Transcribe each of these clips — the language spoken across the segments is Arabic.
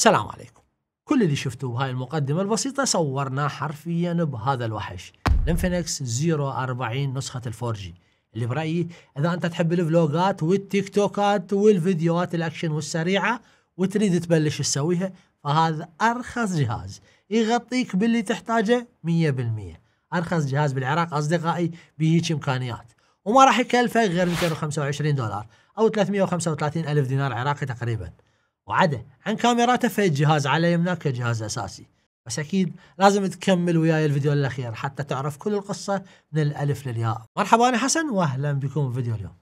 سلام عليكم كل اللي شفتوه بهاي المقدمة البسيطة صورناه حرفيا بهذا الوحش الانفينكس 040 نسخة الفورجي اللي برأيي إذا أنت تحب الفلوجات والتيك توكات والفيديوهات الأكشن والسريعة وتريد تبلش تسويها فهذا أرخص جهاز يغطيك باللي تحتاجه 100% أرخص جهاز بالعراق أصدقائي بهيك إمكانيات وما راح يكلفك غير 225 دولار أو 335 ألف دينار عراقي تقريباً وعده عن كاميراته في جهاز على يمناك كجهاز اساسي بس اكيد لازم تكمل وياي الفيديو الاخير حتى تعرف كل القصه من الالف للياء مرحبا انا حسن واهلا بكم في فيديو اليوم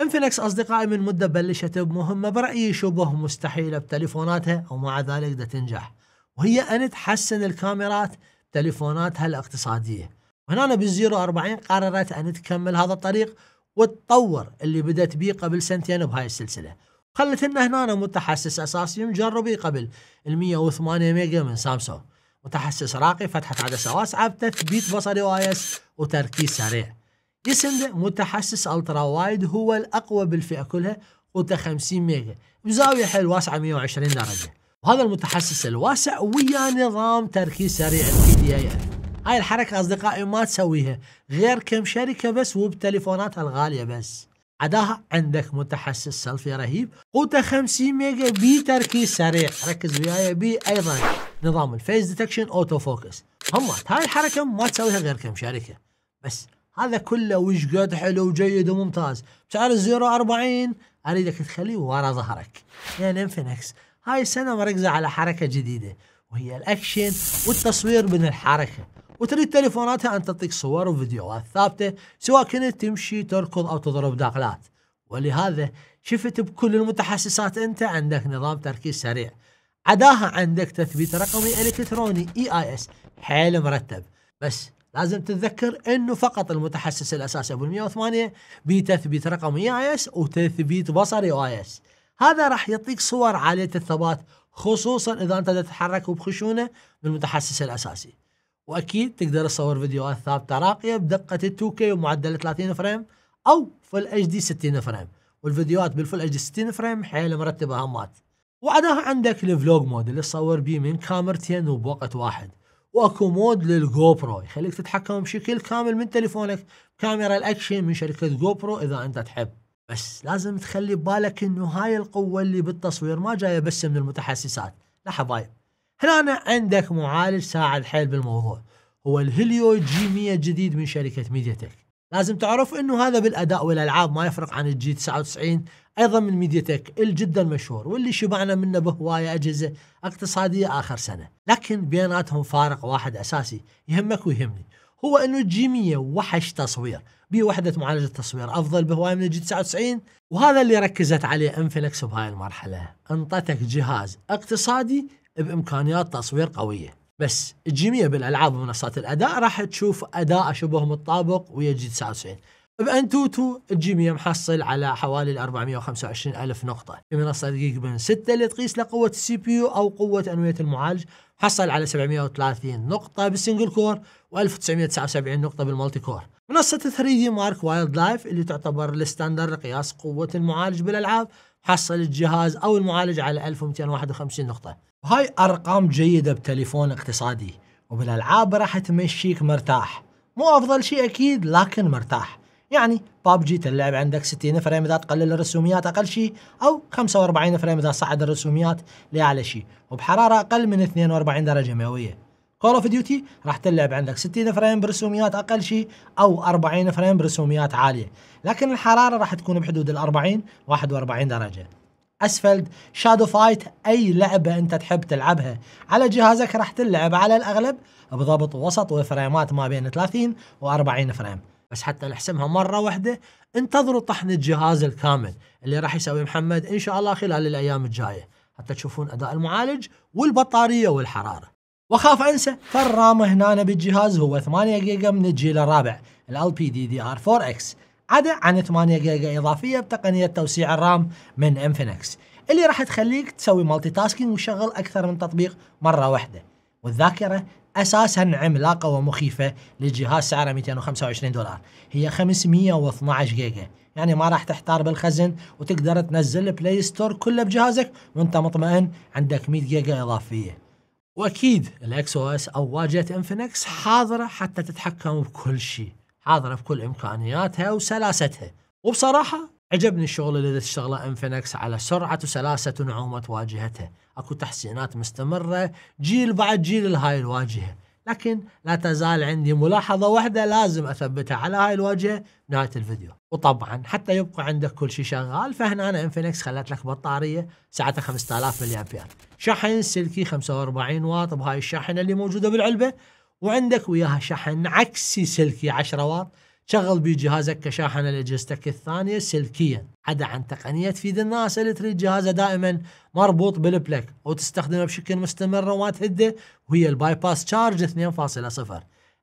انفينكس اصدقائي من مده بلشت بمهمه برايي شبه مستحيله بتليفوناتها ومع ذلك ده تنجح وهي ان تحسن الكاميرات بتليفوناتها الاقتصاديه وهنا بالزيرو 40 قررت ان تكمل هذا الطريق والتطور اللي بدأت بيه قبل سنتين بهاي السلسلة خلت لنا هنا متحسس أساسي مجربي قبل ال 108 ميجا من سامسونج متحسس راقي فتحة عدسة واسعة بتثبيت بصري واي اس وتركيز سريع يسند متحسس الترا وايد هو الأقوى بالفئة كلها قوته 50 ميجا بزاوية حل واسعة 120 درجة وهذا المتحسس الواسع ويا نظام تركيز سريع البي دي اي اف هاي الحركة أصدقائي ما تسويها غير كم شركة بس وبتليفوناتها الغالية بس عداها عندك متحسس سيلفي رهيب قوته 50 ميجا بي تركيز سريع ركز وياي بي أيضا نظام الفيس ديتكشن أوتو فوكس هم هاي الحركة ما تسويها غير كم شركة بس هذا كله وش قد حلو وجيد وممتاز بسعر 0.40 اريدك تخليه ورا ظهرك يعني انفينكس هاي السنه مركزه على حركه جديده وهي الاكشن والتصوير من الحركه وتريد تليفوناتها أن تعطيك صور وفيديوهات ثابتة سواء كنت تمشي تركض أو تضرب داقلات ولهذا شفت بكل المتحسسات أنت عندك نظام تركيز سريع عداها عندك تثبيت رقمي إلكتروني اي اي اس حيل مرتب بس لازم تتذكر انه فقط المتحسس الاساسي ابو 108 بتثبيت رقمي اي اي اس وتثبيت بصري اي e اس هذا راح يعطيك صور عاليه الثبات خصوصا اذا انت تتحرك وبخشونه بالمتحسس الاساسي واكيد تقدر تصور فيديوهات ثابته راقيه بدقه 2K ومعدل 30 فريم او فل اتش دي 60 فريم والفيديوهات بالفل اتش دي 60 فريم حيل مرتبه همات وعداها عندك الفلوج مود اللي تصور بيه من كاميرتين وبوقت واحد واكو مود للجو برو يخليك تتحكم بشكل كامل من تليفونك كاميرا الاكشن من شركه جو برو اذا انت تحب بس لازم تخلي ببالك انه هاي القوه اللي بالتصوير ما جايه بس من المتحسسات لا حبايب هنا عندك معالج ساعد حيل بالموضوع هو الهيليو جي 100 جديد من شركة ميديا تك لازم تعرف انه هذا بالاداء والالعاب ما يفرق عن الجي 99 ايضا من ميديا تك الجدا مشهور واللي شبعنا منه بهوايه اجهزه اقتصاديه اخر سنه، لكن بيناتهم فارق واحد اساسي يهمك ويهمني هو انه الجي 100 وحش تصوير بوحده معالجه التصوير افضل بهوايه من الجي 99 وهذا اللي ركزت عليه انفينكس بهاي المرحله، انطتك جهاز اقتصادي بامكانيات تصوير قويه بس الجميع بالالعاب ومنصات الاداء راح تشوف اداء شبه متطابق ويا جي 99 بانتوتو الجميع محصل على حوالي 425 الف نقطه في منصه جيج بن 6 اللي تقيس لقوه السي بي يو او قوه انويه المعالج حصل على 730 نقطه بالسنجل كور و1979 نقطه بالمالتي كور منصه 3 دي مارك وايلد لايف اللي تعتبر الستاندر لقياس قوه المعالج بالالعاب حصل الجهاز او المعالج على 1251 نقطه وهاي أرقام جيدة بتليفون اقتصادي وبالألعاب راح تمشيك مرتاح مو أفضل شيء أكيد لكن مرتاح يعني جي تلعب عندك 60 فريم اذا تقلل الرسوميات اقل شيء او 45 فريم اذا صعد الرسوميات لاعلى شيء وبحراره اقل من 42 درجه مئويه كول اوف ديوتي راح تلعب عندك 60 فريم برسوميات اقل شيء او 40 فريم برسوميات عاليه لكن الحراره راح تكون بحدود ال 40 41 درجه اسفلد شادو فايت اي لعبه انت تحب تلعبها على جهازك راح تلعب على الاغلب بضبط وسط وفريمات ما بين 30 و40 فريم بس حتى نحسمها مره واحده انتظروا طحن الجهاز الكامل اللي راح يسوي محمد ان شاء الله خلال الايام الجايه حتى تشوفون اداء المعالج والبطاريه والحراره واخاف انسى فالرام هنا بالجهاز هو 8 جيجا من الجيل الرابع ال بي دي دي ار 4 اكس عدا عن 8 جيجا إضافية بتقنية توسيع الرام من انفينكس اللي راح تخليك تسوي مالتي تاسكينج وشغل أكثر من تطبيق مرة واحدة والذاكرة اساسا عملاقه ومخيفه للجهاز سعره 225 دولار هي 512 جيجا يعني ما راح تحتار بالخزن وتقدر تنزل البلاي ستور كله بجهازك وانت مطمئن عندك 100 جيجا اضافيه واكيد الاكس او اس او واجهه انفينكس حاضره حتى تتحكم بكل شيء حاضره بكل امكانياتها وسلاستها وبصراحه عجبني الشغل اللي تشتغله انفينكس على سرعه وسلاسه ونعومه واجهتها اكو تحسينات مستمره جيل بعد جيل لهاي الواجهه لكن لا تزال عندي ملاحظة واحدة لازم أثبتها على هاي الواجهة نهاية الفيديو وطبعا حتى يبقى عندك كل شيء شغال فهنا أنا انفينكس خلت لك بطارية سعتها 5000 ملي أمبير شحن سلكي 45 واط بهاي الشاحنة اللي موجودة بالعلبة وعندك وياها شحن عكسي سلكي 10 واط شغل بيه جهازك كشاحن لاجهزتك الثانيه سلكيا عدا عن تقنيه تفيد الناس اللي تريد جهازه دائما مربوط بالبلك وتستخدمه بشكل مستمر وما تهده وهي الباي باس تشارج 2.0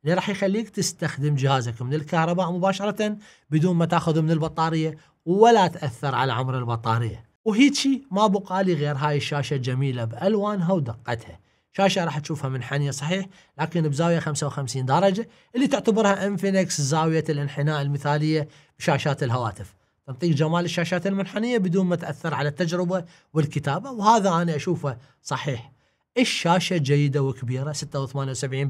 اللي راح يخليك تستخدم جهازك من الكهرباء مباشره بدون ما تاخذه من البطاريه ولا تاثر على عمر البطاريه وهيجي ما بقى لي غير هاي الشاشه الجميله بالوانها ودقتها شاشه راح تشوفها منحنيه صحيح لكن بزاويه 55 درجه اللي تعتبرها انفينكس زاويه الانحناء المثاليه بشاشات الهواتف تنطيك جمال الشاشات المنحنيه بدون ما تاثر على التجربه والكتابه وهذا انا اشوفه صحيح الشاشه جيده وكبيره 76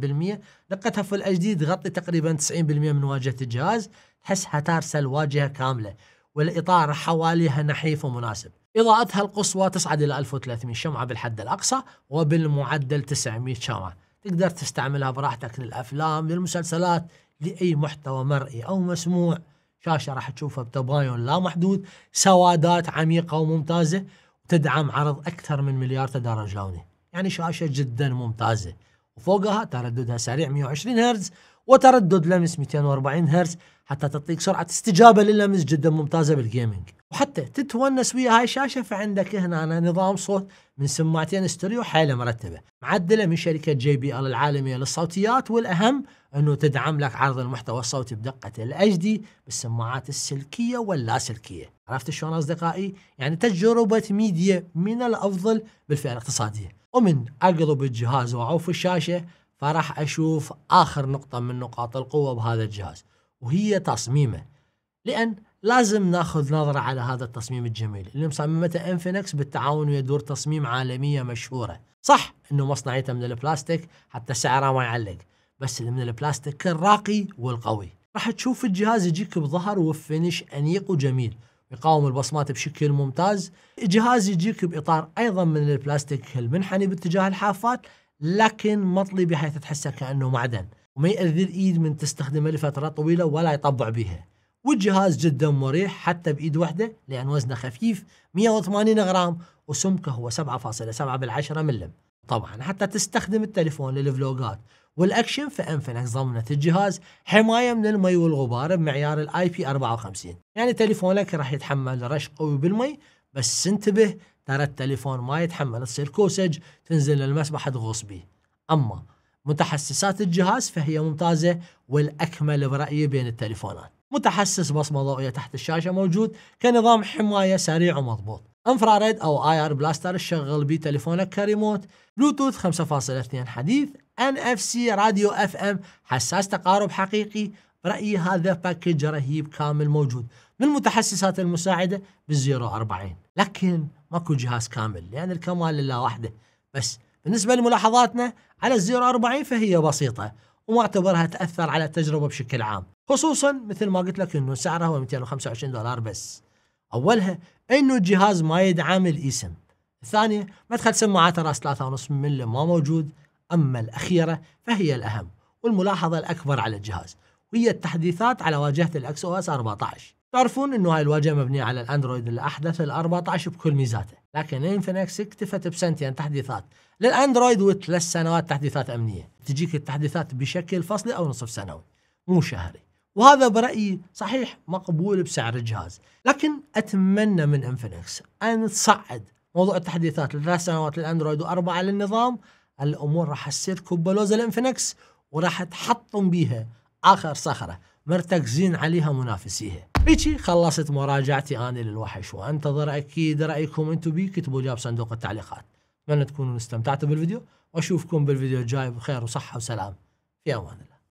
دقتها في اتش دي تغطي تقريبا 90% من واجهه الجهاز تحسها تارسه الواجهه كامله والاطار حواليها نحيف ومناسب إضاءتها القصوى تصعد إلى 1300 شمعة بالحد الأقصى وبالمعدل 900 شمعة تقدر تستعملها براحتك للأفلام للمسلسلات لأي محتوى مرئي أو مسموع شاشة راح تشوفها بتباين لا محدود سوادات عميقة وممتازة وتدعم عرض أكثر من مليار تدرج لوني يعني شاشة جدا ممتازة وفوقها ترددها سريع 120 هرتز وتردد لمس 240 هرتز حتى تعطيك سرعة استجابة للمس جدا ممتازة بالجيمنج وحتى تتونس ويا هاي الشاشه فعندك هنا نظام صوت من سماعتين استريو حيله مرتبه معدله من شركه جي بي ال العالميه للصوتيات والاهم انه تدعم لك عرض المحتوى الصوتي بدقه الاتش دي بالسماعات السلكيه واللاسلكيه عرفت شلون اصدقائي يعني تجربه ميديا من الافضل بالفئه الاقتصاديه ومن اقرب الجهاز واعوف الشاشه فراح اشوف اخر نقطه من نقاط القوه بهذا الجهاز وهي تصميمه لان لازم ناخذ نظره على هذا التصميم الجميل اللي مصممته انفينكس بالتعاون ويا دور تصميم عالميه مشهوره صح انه مصنعيته من البلاستيك حتى سعره ما يعلق بس اللي من البلاستيك الراقي والقوي راح تشوف الجهاز يجيك بظهر وفينش انيق وجميل يقاوم البصمات بشكل ممتاز الجهاز يجيك باطار ايضا من البلاستيك المنحني باتجاه الحافات لكن مطلي بحيث تحسه كانه معدن وما يأذي الايد من تستخدمه لفتره طويله ولا يطبع بها والجهاز جدا مريح حتى بايد واحده لان وزنه خفيف 180 غرام وسمكه هو 7.7 بالعشرة ملم طبعا حتى تستخدم التليفون للفلوجات والاكشن فانفينكس ضمنت الجهاز حمايه من المي والغبار بمعيار الاي بي 54 يعني تليفونك راح يتحمل رش قوي بالمي بس انتبه ترى التليفون ما يتحمل تصير كوسج تنزل للمسبح تغوص به اما متحسسات الجهاز فهي ممتازة والأكمل برأيي بين التليفونات متحسس بصمة ضوئية تحت الشاشة موجود كنظام حماية سريع ومضبوط انفراريد او اي ار بلاستر الشغل بي تليفونك كريموت بلوتوث 5.2 حديث ان اف سي راديو اف ام حساس تقارب حقيقي برايي هذا باكج رهيب كامل موجود من المتحسسات المساعده بالزيرو 40 لكن ماكو جهاز كامل لان الكمال لله وحده بس بالنسبة لملاحظاتنا على الزيرو 40 فهي بسيطة وما اعتبرها تأثر على التجربة بشكل عام خصوصا مثل ما قلت لك انه سعرها هو 225 دولار بس اولها انه الجهاز ما يدعم الاسم الثانية مدخل سماعات راس 3.5 ملم ما موجود اما الاخيرة فهي الاهم والملاحظة الاكبر على الجهاز وهي التحديثات على واجهة الاكس او اس 14 تعرفون انه هاي الواجهه مبنيه على الاندرويد الاحدث ال 14 بكل ميزاته، لكن انفينكس اكتفت بسنتين تحديثات للاندرويد وثلاث سنوات تحديثات امنيه، تجيك التحديثات بشكل فصلي او نصف سنوي مو شهري، وهذا برايي صحيح مقبول بسعر الجهاز، لكن اتمنى من انفينكس ان تصعد موضوع التحديثات لثلاث سنوات للاندرويد واربعه للنظام، الامور راح تصير كبلوز الانفينكس وراح تحطم بيها اخر صخره مرتكزين عليها منافسيها. هيجي خلصت مراجعتي انا للوحش وانتظر اكيد رايكم انتم بي كتبوا لي بصندوق التعليقات اتمنى تكونوا استمتعتوا بالفيديو واشوفكم بالفيديو الجاي بخير وصحه وسلام في امان الله